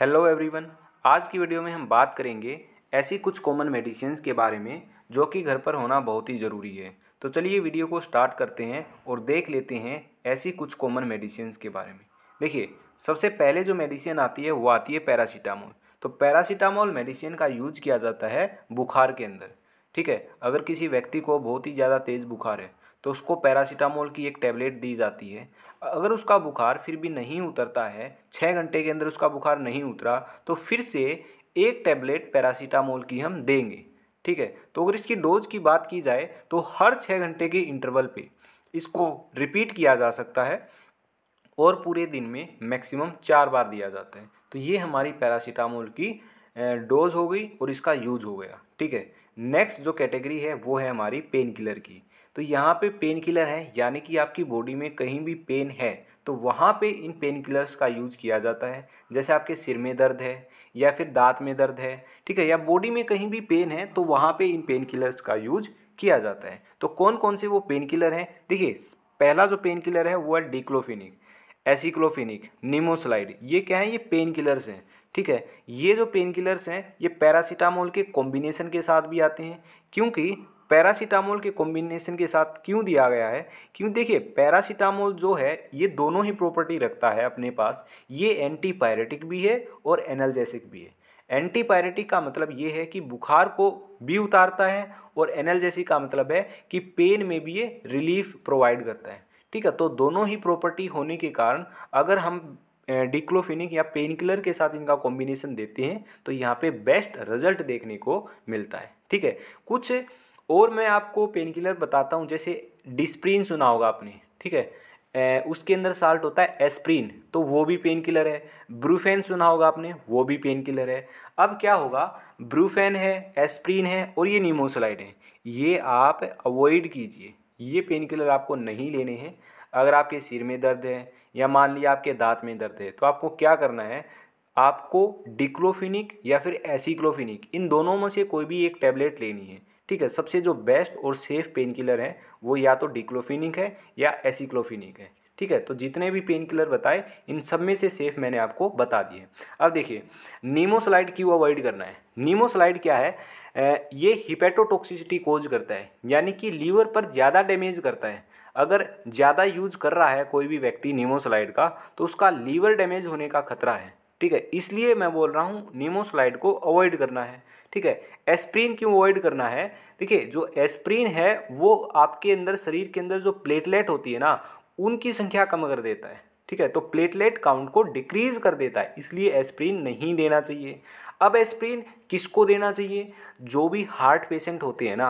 hello everyone आज की video में हम बात करेंगे ऐसी कुछ कॉमन मेडिसिन के बारे में जो कि घर पर होना बहुत ही ज़रूरी है तो चलिए वीडियो को स्टार्ट करते हैं और देख लेते हैं ऐसी कुछ कॉमन मेडिसिन के बारे में देखिए सबसे पहले जो मेडिसिन आती है वो आती है पैरासीटामोल तो पैरासीटामोल मेडिसिन का यूज किया जाता है बुखार के अंदर ठीक है अगर किसी व्यक्ति को बहुत ही ज़्यादा तेज़ बुखार है तो उसको पैरासीटामोल की एक टैबलेट दी जाती है अगर उसका बुखार फिर भी नहीं उतरता है छः घंटे के अंदर उसका बुखार नहीं उतरा तो फिर से एक टैबलेट पैरासीटामोल की हम देंगे ठीक है तो अगर इसकी डोज की बात की जाए तो हर छः घंटे के इंटरवल पे इसको रिपीट किया जा सकता है और पूरे दिन में मैक्सिमम चार बार दिया जाता है तो ये हमारी पैरासीटामोल की डोज हो गई और इसका यूज हो गया ठीक है नेक्स्ट जो कैटेगरी है वो है हमारी पेन किलर की तो यहाँ पे पेन किलर है यानी कि आपकी बॉडी में कहीं भी पेन है तो वहाँ पे इन पेन किलर्स का यूज़ किया जाता है जैसे आपके सिर में दर्द है या फिर दांत में दर्द है ठीक है या बॉडी में कहीं भी पेन है तो वहाँ पे इन पेन किलर्स का यूज किया जाता है तो कौन कौन से वो पेन किलर हैं देखिए पहला जो पेन किलर है वो है डिक्लोफिनिक एसिक्लोफिनिक निमोसलाइड ये क्या है ये पेन किलर्स हैं ठीक है ये जो पेन किलर्स हैं ये पैरासीटामोल के कॉम्बिनेशन के साथ भी आते हैं क्योंकि पैरासीटामोल के कॉम्बिनेशन के साथ क्यों दिया गया है क्यों देखिए पैरासीटामोल जो है ये दोनों ही प्रॉपर्टी रखता है अपने पास ये एंटीपायरेटिक भी है और एनर्जेसिक भी है एंटीपायरेटिक का मतलब ये है कि बुखार को भी उतारता है और एनर्जेसिक का मतलब है कि पेन में भी ये रिलीफ प्रोवाइड करता है ठीक है तो दोनों ही प्रॉपर्टी होने के कारण अगर हम डिक्लोफिनिक या पेन किलर के साथ इनका कॉम्बिनेशन देते हैं तो यहाँ पे बेस्ट रिजल्ट देखने को मिलता है ठीक है कुछ और मैं आपको पेन किलर बताता हूँ जैसे डिस्प्रीन सुना होगा आपने ठीक है ए, उसके अंदर साल्ट होता है एस्प्रीन तो वो भी पेन किलर है ब्रूफेन सुना होगा आपने वो भी पेन किलर है अब क्या होगा ब्रूफेन है एस्प्रीन है और ये नीमोसलाइड है ये आप अवॉइड कीजिए ये पेन किलर आपको नहीं लेने हैं अगर आपके सिर में दर्द है या मान लीजिए आपके दांत में दर्द है तो आपको क्या करना है आपको डिक्लोफिनिक या फिर एसिक्लोफिनिक इन दोनों में से कोई भी एक टैबलेट लेनी है ठीक है सबसे जो बेस्ट और सेफ पेन किलर है वो या तो डिक्लोफिनिक है या एसिक्लोफिनिक है ठीक है तो जितने भी पेन किलर बताए इन सब में से सेफ मैंने आपको बता दिए अब देखिए नीमोसलाइड क्यों अवॉइड करना है नीमोसलाइड क्या है ये हिपेटोटॉक्सिसिटी कोज करता है यानी कि लीवर पर ज़्यादा डैमेज करता है अगर ज़्यादा यूज कर रहा है कोई भी व्यक्ति नीमोसलाइड का तो उसका लीवर डैमेज होने का खतरा है ठीक है इसलिए मैं बोल रहा हूँ नीमोसलाइड को अवॉइड करना है ठीक है एस्प्रीन क्यों अवॉइड करना है देखिए जो एस्प्रीन है वो आपके अंदर शरीर के अंदर जो प्लेटलेट होती है ना उनकी संख्या कम कर देता है ठीक है तो प्लेटलेट काउंट को डिक्रीज कर देता है इसलिए एस्प्रीन नहीं देना चाहिए अब एस्प्रीन किसको देना चाहिए जो भी हार्ट पेशेंट होते हैं ना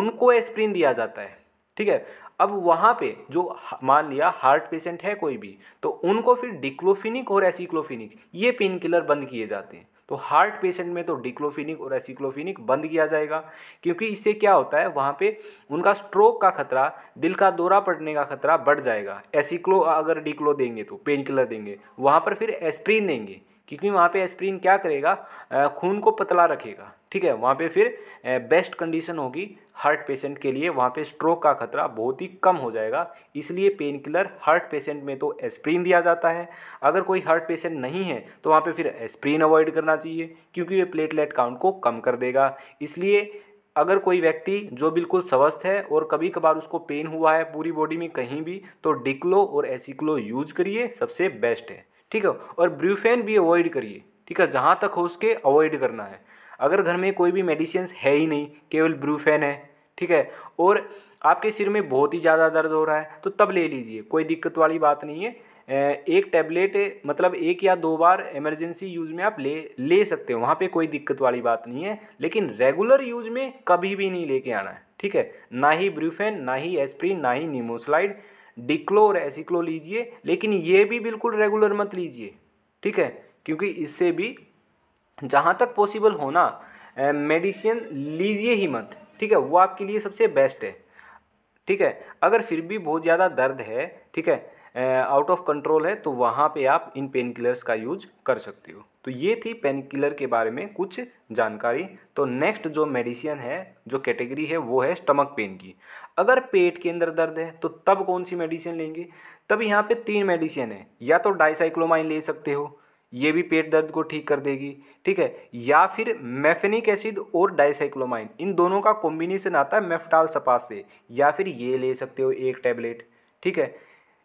उनको एस्प्रीन दिया जाता है ठीक है अब वहाँ पे जो मान लिया हार्ट पेशेंट है कोई भी तो उनको फिर डिक्लोफिनिक और एसिक्लोफिनिक ये पेन किलर बंद किए जाते हैं तो हार्ट पेशेंट में तो डिक्लोफिनिक और एसिक्लोफिनिक बंद किया जाएगा क्योंकि इससे क्या होता है वहाँ पे उनका स्ट्रोक का खतरा दिल का दौरा पड़ने का खतरा बढ़ जाएगा एसिक्लो अगर डिक्लो देंगे तो पेन किलर देंगे वहाँ पर फिर एस्प्रीन देंगे क्योंकि वहाँ पे एस्प्रीन क्या करेगा खून को पतला रखेगा ठीक है वहाँ पे फिर बेस्ट कंडीशन होगी हार्ट पेशेंट के लिए वहाँ पे स्ट्रोक का खतरा बहुत ही कम हो जाएगा इसलिए पेन किलर हार्ट पेशेंट में तो एस्प्रीन दिया जाता है अगर कोई हार्ट पेशेंट नहीं है तो वहाँ पे फिर एस्प्रीन अवॉइड करना चाहिए क्योंकि ये प्लेटलेट काउंट को कम कर देगा इसलिए अगर कोई व्यक्ति जो बिल्कुल स्वस्थ है और कभी कभार उसको पेन हुआ है पूरी बॉडी में कहीं भी तो डिक्लो और एसिक्लो यूज करिए सबसे बेस्ट है ठीक है और ब्रूफेन भी अवॉइड करिए ठीक है जहाँ तक हो सके अवॉइड करना है अगर घर में कोई भी मेडिसिन है ही नहीं केवल ब्रूफेन है ठीक है और आपके सिर में बहुत ही ज़्यादा दर्द हो रहा है तो तब ले लीजिए कोई दिक्कत वाली बात नहीं है एक टैबलेट मतलब एक या दो बार इमरजेंसी यूज़ में आप ले ले सकते हो वहाँ पे कोई दिक्कत वाली बात नहीं है लेकिन रेगुलर यूज़ में कभी भी नहीं लेके आना है ठीक है ना ही ब्रूफेन ना ही एस्प्रिन ना ही निमोसलाइड डिक्लोर एसिक्लो लीजिए लेकिन ये भी बिल्कुल रेगुलर मत लीजिए ठीक है क्योंकि इससे भी जहाँ तक पॉसिबल होना मेडिसिन लीजिए ही मत ठीक है वो आपके लिए सबसे बेस्ट है ठीक है अगर फिर भी बहुत ज़्यादा दर्द है ठीक है आउट ऑफ कंट्रोल है तो वहाँ पे आप इन पेन किलर्स का यूज कर सकते हो तो ये थी पेन किलर के बारे में कुछ जानकारी तो नेक्स्ट जो मेडिसिन है जो कैटेगरी है वो है स्टमक पेन की अगर पेट के अंदर दर्द है तो तब कौन सी मेडिसिन लेंगे तब यहाँ पे तीन मेडिसिन है या तो डाइसाइक्लोमाइन ले सकते हो ये भी पेट दर्द को ठीक कर देगी ठीक है या फिर मेफेनिक एसिड और डाइसाइक्लोमाइन इन दोनों का कॉम्बिनेशन आता है मेफ्टाल सपास से या फिर ये ले सकते हो एक टैबलेट ठीक है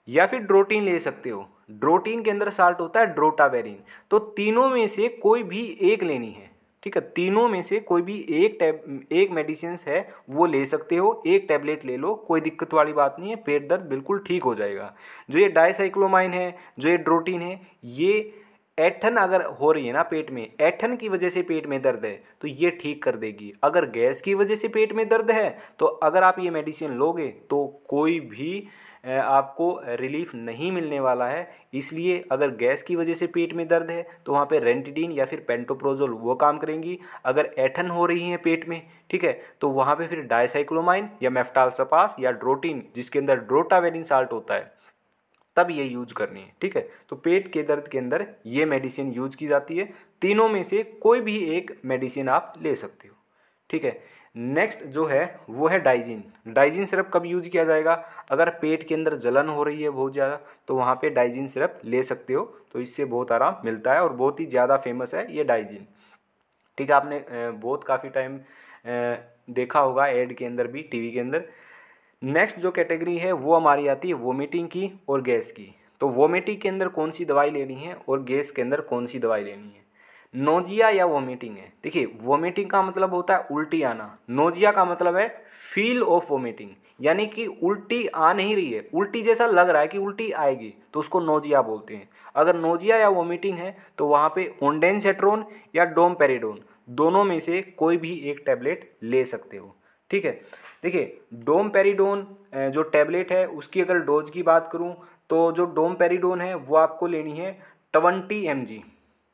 या फिर ड्रोटीन ले सकते हो ड्रोटीन के अंदर साल्ट होता है ड्रोटावेरिन तो तीनों में से कोई भी एक लेनी है ठीक है तीनों में से कोई भी एक टैब एक मेडिसिन है वो ले सकते हो एक टैबलेट ले लो कोई दिक्कत वाली बात नहीं है पेट दर्द बिल्कुल ठीक हो जाएगा जो ये डाइसाइक्लोमाइन है जो ये ड्रोटीन है ये ऐठन अगर हो रही है ना पेट में ऐठन की वजह से पेट में दर्द है तो ये ठीक कर देगी अगर गैस की वजह से पेट में दर्द है तो अगर आप ये मेडिसिन लोगे तो कोई भी आपको रिलीफ नहीं मिलने वाला है इसलिए अगर गैस की वजह से पेट में दर्द है तो वहाँ पे रेंटिडीन या फिर पेंटोप्रोजोल वो काम करेंगी अगर ऐठन हो रही है पेट में ठीक है तो वहाँ पे फिर डायसाइक्लोमाइन या मेफ्टालसपास या ड्रोटीन जिसके अंदर ड्रोटावेरिन साल्ट होता है तब ये यूज करनी है ठीक है तो पेट के दर्द के अंदर ये मेडिसिन यूज की जाती है तीनों में से कोई भी एक मेडिसिन आप ले सकते हो ठीक है नेक्स्ट जो है वो है डाइजिन डाइजिन सिरप कब यूज किया जाएगा अगर पेट के अंदर जलन हो रही है बहुत ज़्यादा तो वहाँ पे डाइजिन सिरप ले सकते हो तो इससे बहुत आराम मिलता है और बहुत ही ज़्यादा फेमस है ये डाइजिन ठीक है आपने बहुत काफ़ी टाइम देखा होगा एड के अंदर भी टी के अंदर नेक्स्ट जो कैटेगरी है वो हमारी आती है वोमिटिंग की और गैस की तो वोमिटिंग के अंदर कौन सी दवाई लेनी है और गैस के अंदर कौन सी दवाई लेनी है नोजिया या वोमिटिंग है देखिए वोमिटिंग का मतलब होता है उल्टी आना नोजिया का मतलब है फील ऑफ वोमिटिंग यानी कि उल्टी आ नहीं रही है उल्टी जैसा लग रहा है कि उल्टी आएगी तो उसको नोजिया बोलते हैं अगर नोजिया या वोमिटिंग है तो वहाँ पे ओंडेनसेट्रोन या डोमपेरिडोन दोनों में से कोई भी एक टैबलेट ले सकते हो ठीक है देखिए डोमपेरिडोन जो टैबलेट है उसकी अगर डोज की बात करूँ तो जो डोमपेरिडोन है वो आपको लेनी है ट्वेंटी एम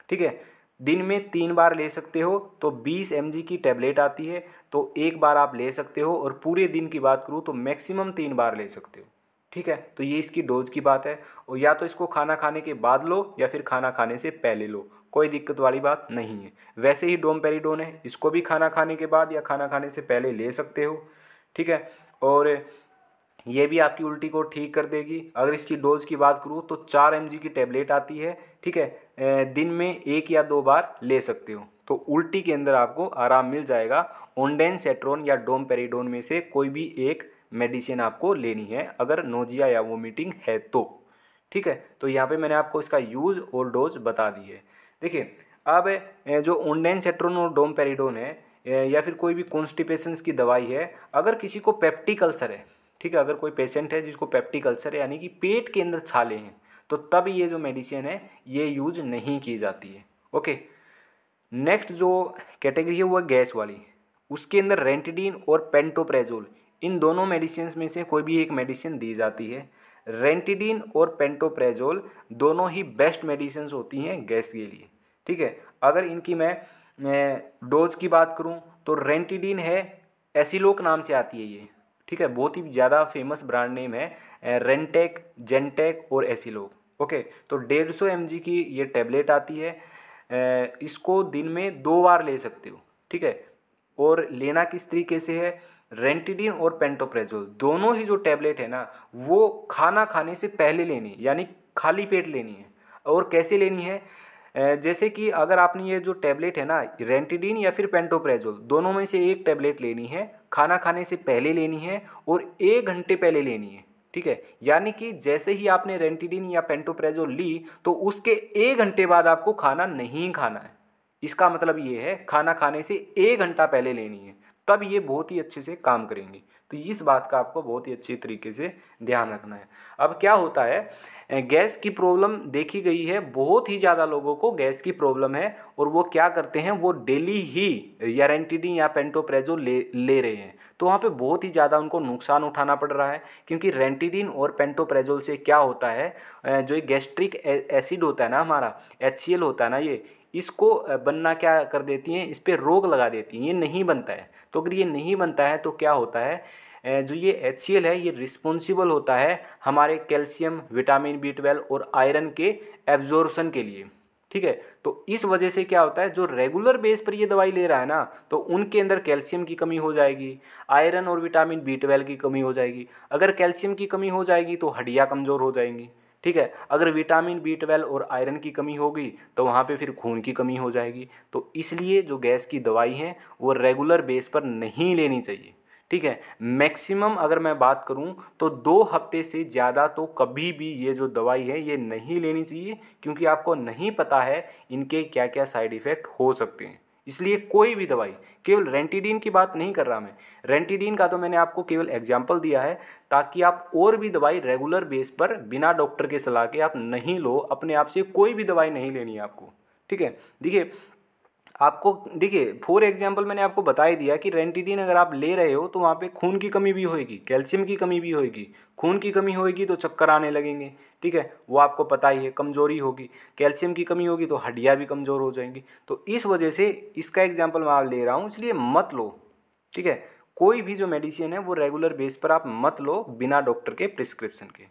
ठीक है दिन में तीन बार ले सकते हो तो 20 एम की टैबलेट आती है तो एक बार आप ले सकते हो और पूरे दिन की बात करूँ तो मैक्सिमम तीन बार ले सकते हो ठीक है तो ये इसकी डोज की बात है और या तो इसको खाना खाने के बाद लो या फिर खाना खाने से पहले लो कोई दिक्कत वाली बात नहीं है वैसे ही डोमपेरिडोन है इसको भी खाना खाने के बाद या खाना खाने से पहले ले सकते हो ठीक है और ये भी आपकी उल्टी को ठीक कर देगी अगर इसकी डोज की बात करूँ तो चार एम की टैबलेट आती है ठीक है दिन में एक या दो बार ले सकते हो तो उल्टी के अंदर आपको आराम मिल जाएगा ओंडेन सेट्रोन या डोम पेरीडोन में से कोई भी एक मेडिसिन आपको लेनी है अगर नोजिया या वोमिटिंग है तो ठीक है तो यहाँ पे मैंने आपको इसका यूज़ और डोज बता दी है देखिए अब जो ओंडेन सेट्रोन और डोम पेरीडोन है या फिर कोई भी कॉन्स्टिपेशंस की दवाई है अगर किसी को पेप्टिक अल्सर है ठीक है अगर कोई पेशेंट है जिसको पेप्टिक अल्सर है यानी कि पेट के अंदर छाले हैं तो तब ये जो मेडिसिन है ये यूज नहीं की जाती है ओके नेक्स्ट जो कैटेगरी है वो है गैस वाली उसके अंदर रेंटिडीन और पेंटोप्रेजोल इन दोनों मेडिसिन में से कोई भी एक मेडिसिन दी जाती है रेंटिडीन और पेंटोप्रेजोल दोनों ही बेस्ट मेडिसिन होती हैं गैस के लिए ठीक है अगर इनकी मैं डोज की बात करूं तो रेंटिडीन है एसिलोक नाम से आती है ये ठीक है बहुत ही ज़्यादा फेमस ब्रांड नेम है रेंटेक जेनटेक और लोग ओके तो डेढ़ सौ एम की ये टैबलेट आती है इसको दिन में दो बार ले सकते हो ठीक है और लेना किस तरीके से है रेंटिडिन और पेंटोप्रेजोल दोनों ही जो टैबलेट है ना वो खाना खाने से पहले लेनी यानी खाली पेट लेनी है और कैसे लेनी है जैसे कि अगर आपने ये जो टैबलेट है ना रेंटिडीन या फिर पेंटोप्रेजोल दोनों में से एक टैबलेट लेनी है खाना खाने से पहले लेनी है और एक घंटे पहले लेनी है ठीक है यानी कि जैसे ही आपने रेंटिडीन या पेंटोप्रेजोल ली तो उसके एक घंटे बाद आपको खाना नहीं खाना है इसका मतलब ये है खाना खाने से एक घंटा पहले लेनी है तब ये बहुत ही अच्छे से काम करेंगे तो इस बात का आपको बहुत ही अच्छे तरीके से ध्यान रखना है अब क्या होता है गैस की प्रॉब्लम देखी गई है बहुत ही ज़्यादा लोगों को गैस की प्रॉब्लम है और वो क्या करते हैं वो डेली ही यारेंटिडी या पेंटोप्रेजो ले ले रहे हैं तो वहाँ पे बहुत ही ज़्यादा उनको नुकसान उठाना पड़ रहा है क्योंकि रेंटिडिन और पेंटोप्रेजोल से क्या होता है जो ये गैस्ट्रिक एसिड होता है ना हमारा एच होता है ना ये इसको बनना क्या कर देती हैं इस पर रोग लगा देती हैं ये नहीं बनता है तो अगर ये नहीं बनता है तो क्या होता है जो ये एच है ये रिस्पॉन्सिबल होता है हमारे कैल्शियम विटामिन बी ट्वेल्व और आयरन के एब्जॉर्बसन के लिए ठीक है तो इस वजह से क्या होता है जो रेगुलर बेस पर ये दवाई ले रहा है ना तो उनके अंदर कैल्शियम की कमी हो जाएगी आयरन और विटामिन बी ट्वेल्व की कमी हो जाएगी अगर कैल्शियम की कमी हो जाएगी तो हड्डियाँ कमज़ोर हो जाएंगी ठीक है अगर विटामिन बी ट्वेल्व और आयरन की कमी होगी तो वहाँ पे फिर खून की कमी हो जाएगी तो इसलिए जो गैस की दवाई हैं वो रेगुलर बेस पर नहीं लेनी चाहिए ठीक है मैक्सिमम अगर मैं बात करूं तो दो हफ्ते से ज़्यादा तो कभी भी ये जो दवाई है ये नहीं लेनी चाहिए क्योंकि आपको नहीं पता है इनके क्या क्या साइड इफ़ेक्ट हो सकते हैं इसलिए कोई भी दवाई केवल रेंटिडीन की बात नहीं कर रहा मैं रेंटिडीन का तो मैंने आपको केवल एग्जाम्पल दिया है ताकि आप और भी दवाई रेगुलर बेस पर बिना डॉक्टर के सलाह के आप नहीं लो अपने आप से कोई भी दवाई नहीं लेनी है आपको ठीक है देखिए आपको देखिए फॉर एग्जाम्पल मैंने आपको बता ही दिया कि रेंटिडिन अगर आप ले रहे हो तो वहाँ पे खून की कमी भी होएगी कैल्शियम की कमी भी होएगी खून की कमी होएगी तो चक्कर आने लगेंगे ठीक है वो आपको पता ही है कमज़ोरी होगी कैल्शियम की कमी होगी तो हड्डियाँ भी कमज़ोर हो जाएंगी तो इस वजह से इसका एग्जाम्पल मैं आप ले रहा हूँ इसलिए मत लो ठीक है कोई भी जो मेडिसिन है वो रेगुलर बेस पर आप मत लो बिना डॉक्टर के प्रिस्क्रिप्शन के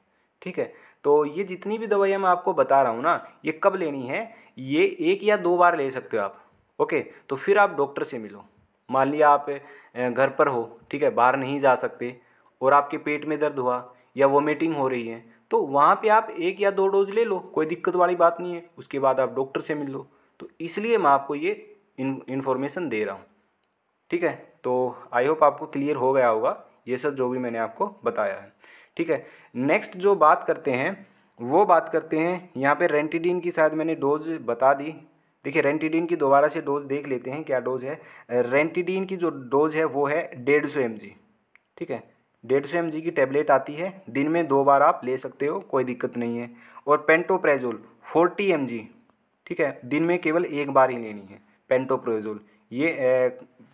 ठीक है तो ये जितनी भी दवाइयाँ मैं आपको बता रहा हूँ ना ये कब लेनी है ये एक या दो बार ले सकते हो आप ओके तो फिर आप डॉक्टर से मिलो मान लिया आप घर पर हो ठीक है बाहर नहीं जा सकते और आपके पेट में दर्द हुआ या वोमिटिंग हो रही है तो वहाँ पे आप एक या दो डोज ले लो कोई दिक्कत वाली बात नहीं है उसके बाद आप डॉक्टर से मिल लो तो इसलिए मैं आपको ये इन्फॉर्मेशन दे रहा हूँ ठीक है तो आई होप आपको क्लियर हो गया होगा ये सब जो भी मैंने आपको बताया है ठीक है नेक्स्ट जो बात करते हैं वो बात करते हैं यहाँ पे रेंटिडीन की शायद मैंने डोज बता दी देखिए रेंटिडीन की दोबारा से डोज देख लेते हैं क्या डोज है रेंटिडीन की जो डोज है वो है डेढ़ सौ ठीक है डेढ़ सौ एम की टैबलेट आती है दिन में दो बार आप ले सकते हो कोई दिक्कत नहीं है और पेंटोप्रेजोल फोर्टी एम ठीक है दिन में केवल एक बार ही लेनी है पेंटोप्रेजोल ये ए,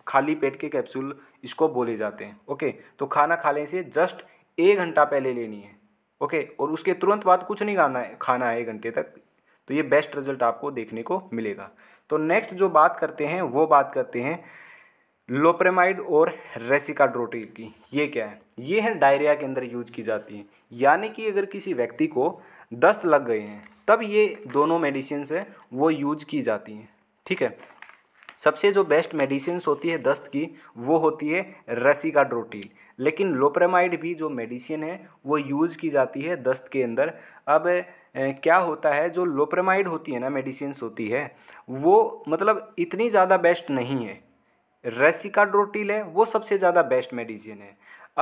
खाली पेट के कैप्सूल इसको बोले जाते हैं ओके तो खाना खाने से जस्ट एक घंटा पहले लेनी है ओके और उसके तुरंत बाद कुछ नहीं खाना है खाना है एक घंटे तक तो ये बेस्ट रिजल्ट आपको देखने को मिलेगा तो नेक्स्ट जो बात करते हैं वो बात करते हैं लोप्रेमाइड और रेसिकाड्रोटिल की ये क्या है ये है डायरिया के अंदर यूज की जाती है यानी कि अगर किसी व्यक्ति को दस्त लग गए हैं तब ये दोनों मेडिसिन है वो यूज की जाती हैं ठीक है सबसे जो बेस्ट मेडिसिन होती है दस्त की वो होती है रेसिकाड्रोटिल लेकिन लोप्रेमाइड भी जो मेडिसिन है वो यूज़ की जाती है दस्त के अंदर अब क्या होता है जो लोप्रामाइड होती है ना मेडिसिन होती है वो मतलब इतनी ज़्यादा बेस्ट नहीं है रेसिकाड्रोटिल है वो सबसे ज़्यादा बेस्ट मेडिसिन है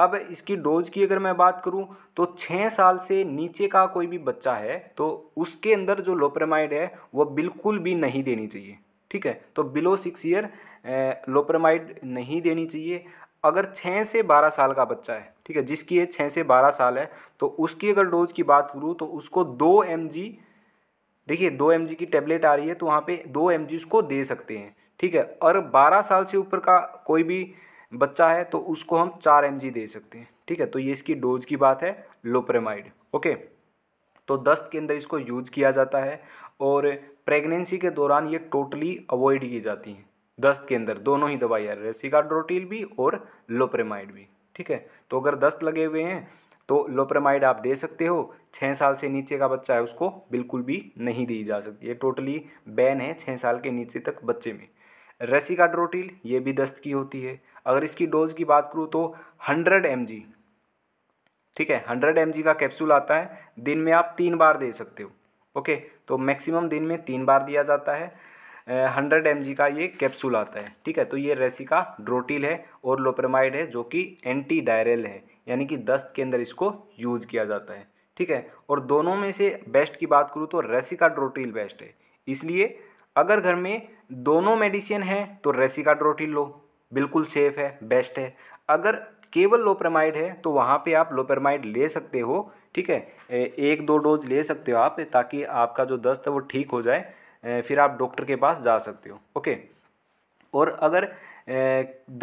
अब इसकी डोज की अगर मैं बात करूं तो छः साल से नीचे का कोई भी बच्चा है तो उसके अंदर जो लोप्रामाइड है वो बिल्कुल भी नहीं देनी चाहिए ठीक है तो बिलो सिक्स ईयर लोप्रामाइड नहीं देनी चाहिए अगर छः से बारह साल का बच्चा है ठीक है जिसकी एज छः से बारह साल है तो उसकी अगर डोज की बात करूँ तो उसको दो एम देखिए दो एम की टेबलेट आ रही है तो वहाँ पे दो एम उसको दे सकते हैं ठीक है और बारह साल से ऊपर का कोई भी बच्चा है तो उसको हम चार एम दे सकते हैं ठीक है तो ये इसकी डोज की बात है लोप्रेमाइड ओके तो दस्त के अंदर इसको यूज किया जाता है और प्रेगनेंसी के दौरान ये टोटली अवॉइड की जाती हैं दस्त के अंदर दोनों ही दवाई आ रही है भी और लोप्रेमाइड भी ठीक है तो अगर दस्त लगे हुए हैं तो लोप्रेमाइड आप दे सकते हो छः साल से नीचे का बच्चा है उसको बिल्कुल भी नहीं दी जा सकती ये टोटली बैन है छः साल के नीचे तक बच्चे में रेसिकाड्रोटील ये भी दस्त की होती है अगर इसकी डोज की बात करूँ तो हंड्रेड एम ठीक है हंड्रेड एम का कैप्सूल आता है दिन में आप तीन बार दे सकते हो ओके तो मैक्सिमम दिन में तीन बार दिया जाता है हंड्रेड एम का ये कैप्सूल आता है ठीक है तो ये रेसिका ड्रोटिल है और लोप्रेमाइड है जो कि एंटी डायरल है यानी कि दस्त के अंदर इसको यूज़ किया जाता है ठीक है और दोनों में से बेस्ट की बात करूँ तो रेसिका ड्रोटिल बेस्ट है इसलिए अगर घर में दोनों मेडिसिन है तो रेसिका ड्रोटिल लो बिल्कुल सेफ़ है बेस्ट है अगर केवल लोप्रेमाइड है तो वहाँ पे आप लोप्रेमाइड ले सकते हो ठीक है एक दो डोज ले सकते हो आप ताकि आपका जो दस्त है वो ठीक हो जाए फिर आप डॉक्टर के पास जा सकते हो ओके और अगर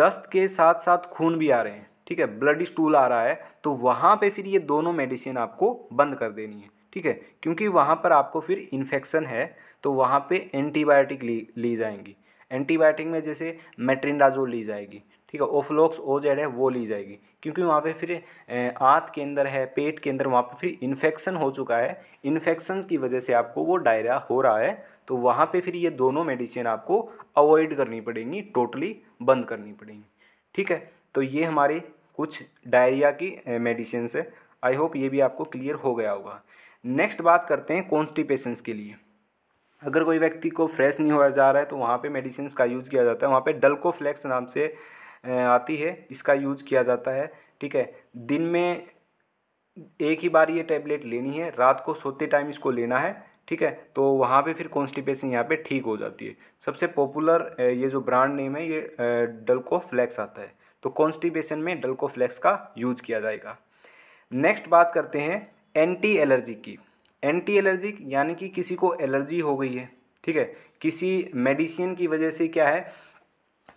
दस्त के साथ साथ खून भी आ रहे हैं ठीक है ब्लड स्टूल आ रहा है तो वहाँ पे फिर ये दोनों मेडिसिन आपको बंद कर देनी है ठीक है क्योंकि वहाँ पर आपको फिर इन्फेक्शन है तो वहाँ पे एंटीबायोटिक ली ली जाएंगी एंटीबायोटिक में जैसे मेट्रिनडाजोल ली जाएगी ठीक है ओफ्लोक्स ओ जेड है वो ली जाएगी क्योंकि वहाँ पे फिर आंत के अंदर है पेट के अंदर वहाँ पे फिर इन्फेक्शन हो चुका है इन्फेक्शन की वजह से आपको वो डायरिया हो रहा है तो वहाँ पे फिर ये दोनों मेडिसिन आपको अवॉइड करनी पड़ेंगी टोटली बंद करनी पड़ेंगी ठीक है तो ये हमारी कुछ डायरिया की मेडिसिन है आई होप ये भी आपको क्लियर हो गया होगा नेक्स्ट बात करते हैं कॉन्स्टिपेशन के लिए अगर कोई व्यक्ति को फ्रेश नहीं होया जा रहा है तो वहाँ पे मेडिसिन का यूज़ किया जाता है वहाँ पे डल्को फ्लैक्स नाम से आती है इसका यूज किया जाता है ठीक है दिन में एक ही बार ये टैबलेट लेनी है रात को सोते टाइम इसको लेना है ठीक है तो वहाँ पे फिर कॉन्स्टिपेशन यहाँ पे ठीक हो जाती है सबसे पॉपुलर ये जो ब्रांड नेम है ये डल्को फ्लैक्स आता है तो कॉन्स्टिपेशन में डल्को फ्लैक्स का यूज किया जाएगा नेक्स्ट बात करते हैं एंटी एलर्जी की एंटी एलर्जिक यानी कि किसी को एलर्जी हो गई है ठीक है किसी मेडिसिन की वजह से क्या है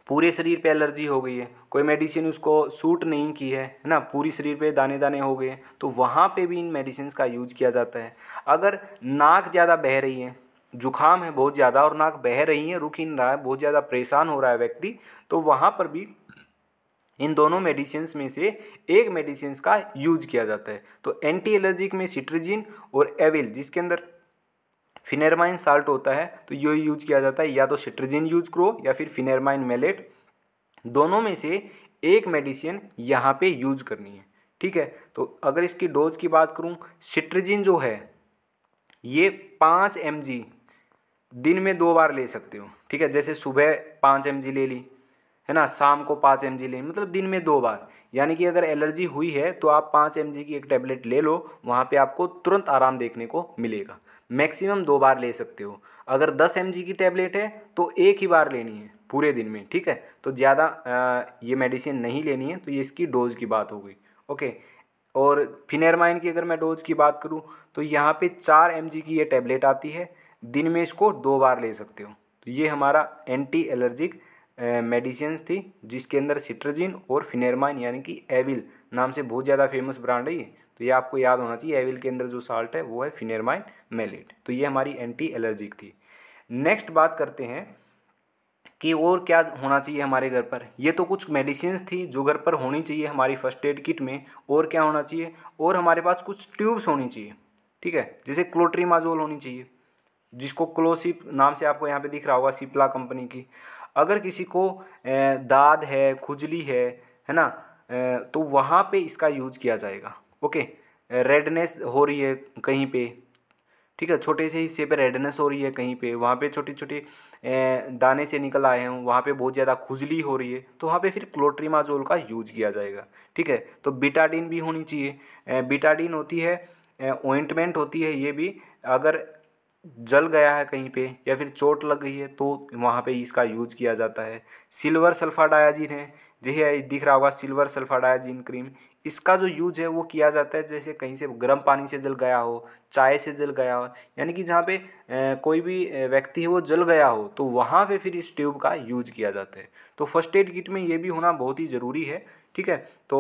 पूरे शरीर पे एलर्जी हो गई है कोई मेडिसिन उसको सूट नहीं की है है ना पूरी शरीर पे दाने दाने हो गए तो वहाँ पे भी इन मेडिसिन का यूज किया जाता है अगर नाक ज़्यादा बह रही है जुकाम है बहुत ज़्यादा और नाक बह रही है रुक ही नहीं रहा है बहुत ज़्यादा परेशान हो रहा है व्यक्ति तो वहाँ पर भी इन दोनों मेडिसिन में से एक मेडिसिन का यूज किया जाता है तो एंटी एलर्जिक में सिट्रीजिन और एविल जिसके अंदर फिनेरमाइन साल्ट होता है तो ये यूज किया जाता है या तो सिट्रिजिन यूज करो या फिर फिनेरमाइन मेलेट दोनों में से एक मेडिसिन यहाँ पे यूज करनी है ठीक है तो अगर इसकी डोज की बात करूँ सिट्रजिन जो है ये पाँच एम दिन में दो बार ले सकते हो ठीक है जैसे सुबह पाँच एम ले ली है ना शाम को पाँच एम लें मतलब दिन में दो बार यानी कि अगर एलर्जी हुई है तो आप पाँच एम की एक टैबलेट ले लो वहाँ पे आपको तुरंत आराम देखने को मिलेगा मैक्सिमम दो बार ले सकते हो अगर दस एम की टैबलेट है तो एक ही बार लेनी है पूरे दिन में ठीक है तो ज़्यादा ये मेडिसिन नहीं लेनी है तो ये इसकी डोज़ की बात हो गई ओके और फिनेरमाइन की अगर मैं डोज की बात करूँ तो यहाँ पे चार एम की ये टैबलेट आती है दिन में इसको दो बार ले सकते हो तो ये हमारा एंटी एलर्जिक मेडिसिन थी जिसके अंदर सिट्रजिन और फिनेरमाइन यानी कि एविल नाम से बहुत ज़्यादा फेमस ब्रांड है ये तो ये आपको याद होना चाहिए एविल के अंदर जो साल्ट है वो है फिनेरमाइन मेलेट तो ये हमारी एंटी एलर्जिक थी नेक्स्ट बात करते हैं कि और क्या होना चाहिए हमारे घर पर ये तो कुछ मेडिसिन थी जो घर पर होनी चाहिए हमारी फर्स्ट एड किट में और क्या होना चाहिए और हमारे पास कुछ ट्यूब्स होनी चाहिए ठीक है जैसे क्लोट्रीमाजोल होनी चाहिए जिसको क्लोसिप नाम से आपको यहाँ पे दिख रहा होगा सिप्ला कंपनी की अगर किसी को दाद है खुजली है है ना तो वहाँ पे इसका यूज किया जाएगा ओके रेडनेस हो रही है कहीं पे ठीक है छोटे से हिस्से पे रेडनेस हो रही है कहीं पे वहाँ पे छोटे छोटे दाने से निकल आए हैं वहाँ पे बहुत ज़्यादा खुजली हो रही है तो वहाँ पे फिर क्लोट्रीमाजोल का यूज किया जाएगा ठीक है तो बीटाडीन भी होनी चाहिए बीटाडीन होती है ओइंटमेंट होती है ये भी अगर जल गया है कहीं पे या फिर चोट लग गई है तो वहाँ पे इसका यूज किया जाता है सिल्वर सल्फाडायाजीन है जैसे दिख रहा होगा सिल्वर सल्फाडायाजीन क्रीम इसका जो यूज है वो किया जाता है जैसे कहीं से गर्म पानी से जल गया हो चाय से जल गया हो यानी कि जहाँ पे कोई भी व्यक्ति है वो जल गया हो तो वहाँ पर फिर इस ट्यूब का यूज किया जाता है तो फर्स्ट एड किट में ये भी होना बहुत ही ज़रूरी है ठीक है तो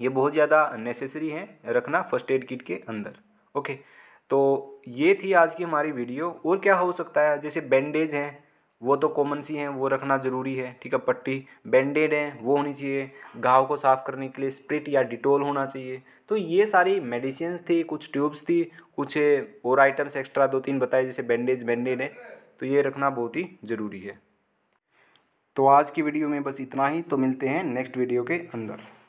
ये बहुत ज़्यादा नेसेसरी है रखना फर्स्ट एड किट के अंदर ओके तो ये थी आज की हमारी वीडियो और क्या हो सकता है जैसे बैंडेज हैं वो तो कॉमन सी हैं वो रखना ज़रूरी है ठीक है पट्टी बैंडेड हैं वो होनी चाहिए घाव को साफ़ करने के लिए स्प्रिट या डिटोल होना चाहिए तो ये सारी मेडिसिन थी कुछ ट्यूब्स थी कुछ और आइटम्स एक्स्ट्रा दो तीन बताए जैसे बैंडेज बैंडेड है तो ये रखना बहुत ही ज़रूरी है तो आज की वीडियो में बस इतना ही तो मिलते हैं नेक्स्ट वीडियो के अंदर